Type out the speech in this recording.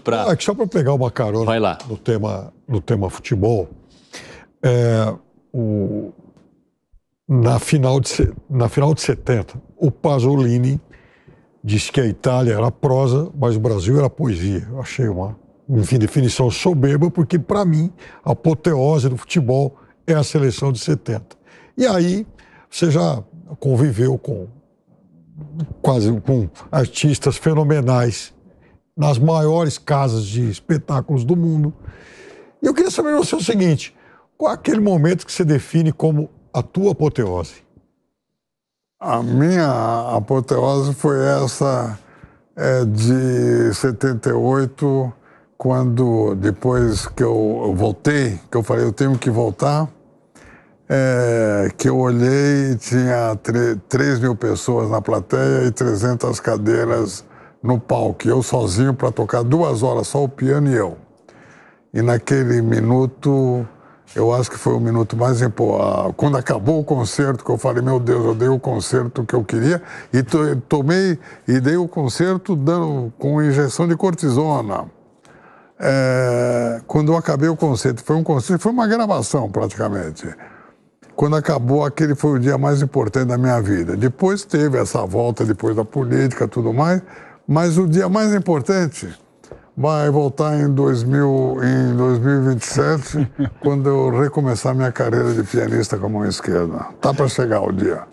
muito para. Ah, é só para pegar uma carona Vai lá. No, tema, no tema futebol, é, o, na, final de, na final de 70, o Pasolini disse que a Itália era prosa, mas o Brasil era poesia. Eu achei uma enfim, definição soberba, porque para mim a apoteose do futebol é a seleção de 70. E aí você já conviveu com quase com artistas fenomenais nas maiores casas de espetáculos do mundo. E eu queria saber você o seguinte: qual é aquele momento que você define como a tua apoteose? A minha apoteose foi essa é, de 78, quando depois que eu voltei, que eu falei, eu tenho que voltar, é, que eu olhei e tinha 3 mil pessoas na plateia e 300 cadeiras no palco, eu sozinho, para tocar duas horas, só o piano e eu. E naquele minuto, eu acho que foi o minuto mais importante. Quando acabou o concerto, que eu falei, meu Deus, eu dei o concerto que eu queria, e tomei e dei o concerto dando, com injeção de cortisona. É, quando eu acabei o concerto, foi um concerto, foi uma gravação praticamente. Quando acabou, aquele foi o dia mais importante da minha vida. Depois teve essa volta, depois da política, tudo mais. Mas o dia mais importante vai voltar em, 2000, em 2027, quando eu recomeçar minha carreira de pianista com a mão esquerda. Tá para chegar o dia.